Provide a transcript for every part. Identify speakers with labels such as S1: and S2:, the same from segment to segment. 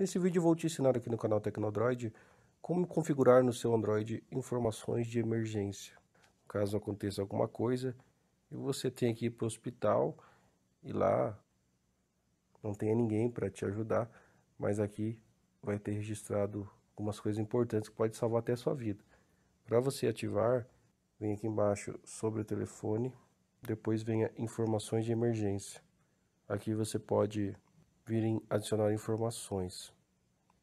S1: Nesse vídeo vou te ensinar aqui no canal Tecnodroid como configurar no seu Android informações de emergência. Caso aconteça alguma coisa e você tenha que ir para o hospital e lá não tenha ninguém para te ajudar, mas aqui vai ter registrado algumas coisas importantes que pode salvar até a sua vida. Para você ativar, vem aqui embaixo sobre o telefone, depois venha informações de emergência. Aqui você pode virem adicionar informações.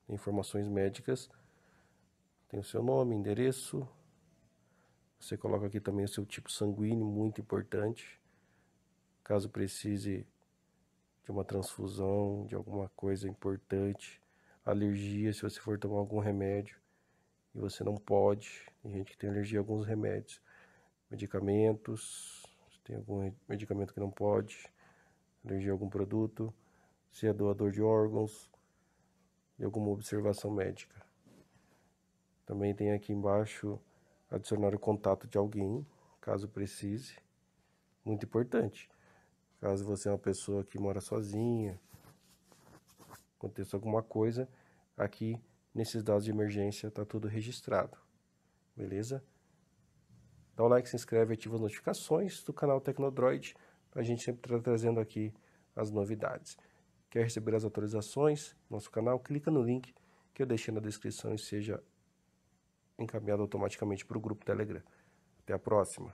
S1: Informações médicas, tem o seu nome, endereço. Você coloca aqui também o seu tipo sanguíneo, muito importante. Caso precise de uma transfusão, de alguma coisa importante, alergia, se você for tomar algum remédio e você não pode, tem gente que tem alergia a alguns remédios, medicamentos, se tem algum medicamento que não pode, alergia a algum produto se é doador de órgãos e alguma observação médica. Também tem aqui embaixo adicionar o contato de alguém, caso precise. Muito importante. Caso você é uma pessoa que mora sozinha, aconteça alguma coisa, aqui nesses dados de emergência está tudo registrado. Beleza? Dá o like, se inscreve, ativa as notificações do canal Tecnodroid. A gente sempre está trazendo aqui as novidades. Quer receber as atualizações do nosso canal? Clica no link que eu deixei na descrição e seja encaminhado automaticamente para o grupo Telegram. Até a próxima!